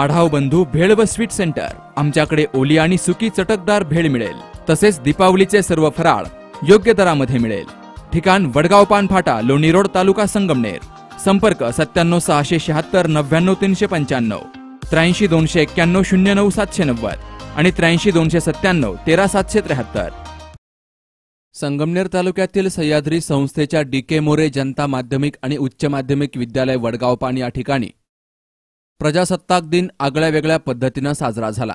आढाव बंधू भेळ व sweet centre आमच्याकडे ओली आणि सुकी चटकदार भेळ मिळेल तसेच दीपावलीचे सर्व फराळ योग्य दरामध्ये मिळेल ठिकाण वडगाव पान फाटा लोणी रोड तालुका संगमनेर संपर्क सत्त्याण्णव सहाशे शहात्तर नव्याण्णव तीनशे पंच्याण्णव त्र्याऐंशी दोनशे एक्क्याण्णव शून्य नऊ सातशे नव्वद आणि त्र्याऐंशी दोनशे सत्त्याण्णव तेरा सातशे त्र्याहत्तर संगमनेर तालुक्यातील सह्याद्री संस्थेच्या डी मोरे जनता माध्यमिक आणि उच्च माध्यमिक विद्यालय वडगावपान या ठिकाणी प्रजासत्ताक दिन आगळ्या वेगळ्या पद्धतीनं साजरा झाला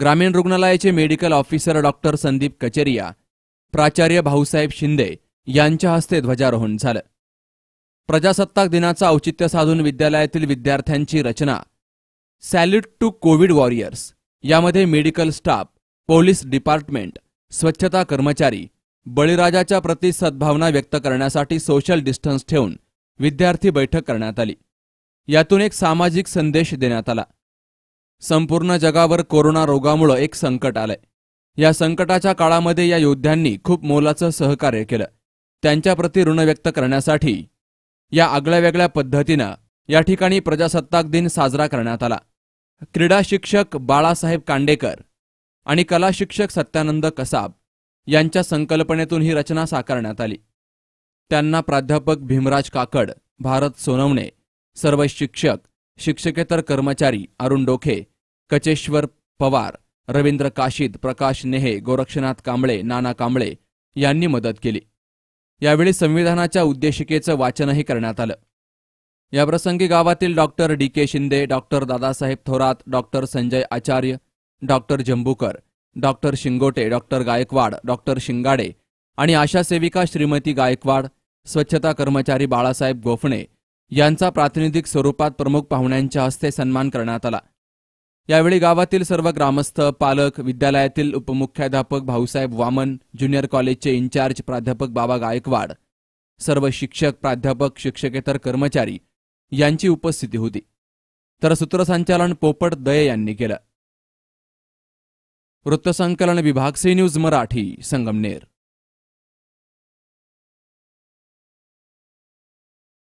ग्रामीण रुग्णालयाचे medical officer doctor Sandeep Kacheriya प्राचार्य भाऊसाहेब शिंदे यांच्या हस्ते ध्वजारोहण झालं प्रजासत्ताक दिनाचं औचित्य साधून विद्यालयातील विद्यार्थ्यांची रचना सॅल्यूट टू कोविड वॉरियर्स यामध्ये मेडिकल स्टाफ पोलीस डिपार्टमेंट स्वच्छता कर्मचारी बळीराजाच्या प्रती सद्भावना व्यक्त करण्यासाठी सोशल डिस्टन्स ठेवून विद्यार्थी बैठक करण्यात आली यातून एक सामाजिक संदेश देण्यात आला संपूर्ण जगावर कोरोना रोगामुळं एक संकट आलंय या संकटाच्या काळामध्ये या योद्ध्यांनी खूप मोलाचं सहकार्य केलं त्यांच्याप्रती ऋण व्यक्त करण्यासाठी या वेगळ्या पद्धतीनं या ठिकाणी प्रजासत्ताक दिन साजरा करण्यात आला क्रीडा शिक्षक बाळासाहेब कांडेकर आणि कला शिक्षक सत्यानंद कसाब यांच्या संकल्पनेतून ही रचना साकारण्यात आली त्यांना प्राध्यापक भीमराज काकड भारत सोनवणे सर्व शिक्षक शिक्षकेतर कर्मचारी अरुण डोखे कचेश्वर पवार रवींद्र काशीद प्रकाश नेहे गोरक्षनाथ कांबळे नाना कांबळे यांनी मदत केली यावेळी संविधानाच्या उद्देशिकेचं वाचनही करण्यात आलं याप्रसंगी गावातील doctor D K Shinde doctor Dadasaheb Thorat doctor Sanjay Acharya doctor Jambukar doctor Shingote doctor Gaikwad doctor Shingade आणि आशा सेविका श्रीमती गायकवाड स्वच्छता कर्मचारी बाळासाहेब गोफणे यांचा प्रातिनिधिक स्वरूपात प्रमुख पाहुण्यांच्या हस्ते सन्मान करण्यात आला यावेळी गावातील सर्व ग्रामस्थ पालक विद्यालयातील उपमुख्याध्यापक भाऊसाहेब वामन ज्युनियर कॉलेजचे इंचार्ज प्राध्यापक बाबा गायकवाड सर्व शिक्षक प्राध्यापक शिक्षकेतर कर्मचारी यांची उपस्थिती होती तर सूत्रसंचालन पोपट दये यांनी केलं वृत्तसंकलन विभाग सी न्यूज मराठी संगमनेर